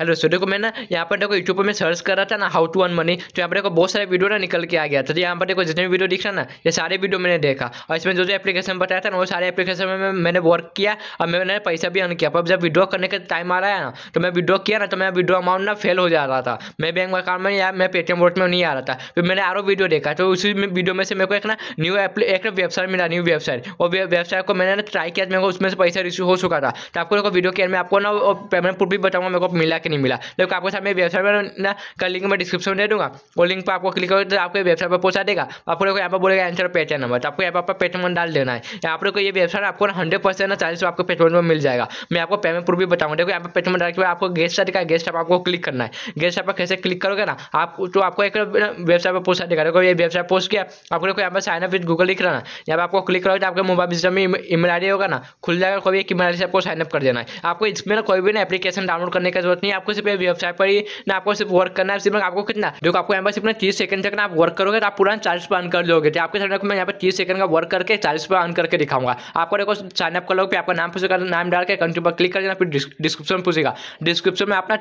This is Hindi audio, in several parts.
हेलो सो देखो मैं ना यहाँ पर देखो यूट्यूब पर मैं सर्च कर रहा था ना हाउ टू अर्न मनी तो यहाँ पर देखो बहुत सारे वीडियो ना निकल के आ गया था तो यहाँ पर देखो जितने वीडियो दिख रहा ना ये सारे वीडियो मैंने देखा और इसमें जो जो एप्लीकेशन बताया था ना वो सारे एप्लीकेशन में मैंने वर्क किया और मैंने पैसा भी अर्न किया पर जब विड्रॉ करने का टाइम आ रहा है ना तो मैं विड्रॉ किया ना तो मैं विड्रॉ अमाउंट ना फेल हो जा रहा था मैं बैंक अकाउंट में या मैं पेटीएम वोट में नहीं आ रहा था फिर मैंने आरो वीडियो देखा तो उसी वीडियो में से मेरे को एक ना न्यू एक वेबसाइट मिला न्यू वेबसाइट और वेबसाइट को मैंने ट्राई किया तो मेरे को उसमें से पैसा रिसीव हो चुका था तो आपको देखो वीडियो के मैं में आपको ना पेमेंट प्रूफ भी बताऊंगा मेरे को मिला तक नहीं मिला लोग आपके साथ मेरी वेबसाइट पर ना का लिंक मैं डिस्क्रिप्शन में दे दूंगा वो लिंक पर आपको क्लिक करोगे तो आपको वेबसाइट पर पहुंचा देगा आप लोग यहाँ पर बोलेगा एंसर पेटीएम नंबर तो आपको यहाँ पर पेटीएम नंबर डाल देना है आप लोग को ये वेबसाइट आपको हंड्रेड परसेंट ना चालीस आपको पेटीएम नंबर मिल जाएगा मैं आपको पेमेंट प्रूफ भी बताऊँगा देखो यहाँ पर पेटीएम डाल के बाद आपको गेस्ट साइड का गेस्ट आपको क्लिक करना है गेस्ट आप कैसे क्लिक करोगे ना आप तो आपको एक वेबसाइट पर पहुंचा देगा देखो ये वेबसाइट पोस्ट किया आप लोग यहाँ पर साइन अप विद गूगल लिख रहा है यहाँ पर आपको क्लिक करोगे तो आपके मोबाइल सिस्टम में ईमेल आई होगा ना खुल जाएगा कोई एक ईमेल आई से आपको साइन अप कर देना है आपको इसमें ना कोई भी ना एप्लीकेशन डाउनलोड करने की जरूरत नहीं नहीं आपको सिर्फ वेबसाइट पर ही ना आपको सिर्फ वर्क करना है सिर्फ आपको कितना देखो आपको यहाँ पर सिर्फ तीस सेकंड तक ना आप वर्क करोगे तो आप पूरा चालीस पर अन कर लोगे तो आपके सामने मैं यहाँ पर तीस सेकंड का वर्क करके चालीस पर अन करके दिखाऊंगा आपको देखो अप कर लोगे आपका नाम पूछेगा नाम डाल के कंट्री पर क्लिक कर देना फिर डिस्क्रिप्शन पूछेगा डिस्क्रिप्शन में अपना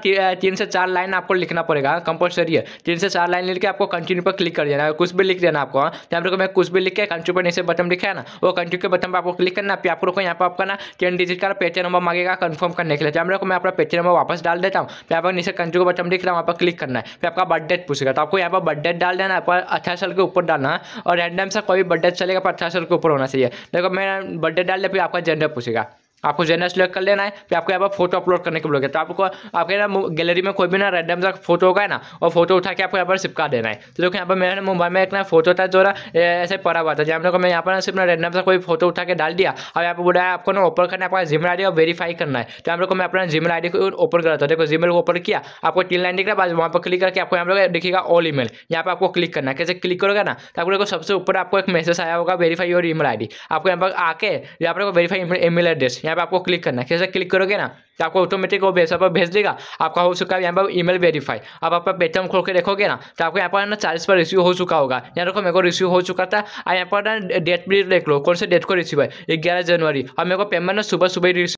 तीन से चार लाइन आपको लिखना पड़ेगा कंपलसरी है तीन से चार लाइन लिख के आपको कंटिन्यू पर क्लिक कर देना कुछ भी लिख देना आपको हाँ। तो यहाँ पर मैं कुछ भी लिख के कंट्री पर नीचे बटन लिखा है ना वो कंट्री के बटन पर आपको क्लिक करना फिर आपको यहाँ पर आपका ना टेन डिजिट का पेटी नंबर मांगेगा कन्फर्म करने के लिए तो मैं अपना पेटी नंबर वापस डाल देता हूँ हूँ फिर यहाँ पर नीचे कंट्री को बटन दिख रहा हूँ वहाँ पर क्लिक करना है फिर आपका बर्थ डेट पूछेगा तो आपको यहाँ पर बर्थ डेट डाल देना है अठारह साल के ऊपर डालना और रैंडम सा कोई बर्थ डेट चलेगा पर अठारह साल के ऊपर होना चाहिए देखो मैं बर्थ डेट डाल दिया फिर आपका जेंडर पूछेगा आपको जनरल सेलेक्ट कर लेना है फिर आपको यहाँ पर फोटो अपलोड करने के बोलोगे तो आपको आपके ना गैलरी में कोई भी ना रैंडम सा फोटो होगा ना और फोटो उठा के आपको यहाँ पर चिपका देना है तो देखो यहाँ पर मेरे मोबाइल में एक ना फोटो था जो ना ऐसे पड़ा हुआ था जहाँ मैं यहाँ पर सिर्फ ना रैंडम सा कोई फोटो उठा के डाल दिया और यहाँ पर बुलाया आपको ना ओपन करना है आपका जीमेल आई और वेरीफाई करना है तो हम लोग को मैं अपना जीमेल आई को ओपन करा था देखो जीमेल को ओपन किया आपको तीन लाइन दिख रहा है वहाँ पर क्लिक करके आपको यहाँ पर दिखेगा ऑल ईमेल यहाँ पर आपको क्लिक करना है कैसे क्लिक करोगे ना तो आपको सबसे ऊपर आपको एक मैसेज आया होगा वेरीफाई ई ईमेल आई आपको यहाँ पर आके यहाँ पर वेरीफाई ईमेल एड्रेस यहाँ यहाँ पर आपको क्लिक करना है जैसे क्लिक करोगे ना तो आपको ऑटोमेटिक वो वेबसाइट पर भेज देगा आपका हो चुका है यहाँ पर ईमेल वेरीफाई अब आप पेटीएम खोल के देखोगे ना तो आपको यहाँ पर ना चालीस पर रिसीव हो चुका होगा यहाँ देखो मेरे को रिसीव हो चुका था और यहाँ पर ना डेट भी देख लो कौन से डेट को रिसीव है ग्यारह जनवरी और मेरे को पेमेंट ना सुबह सुबह ही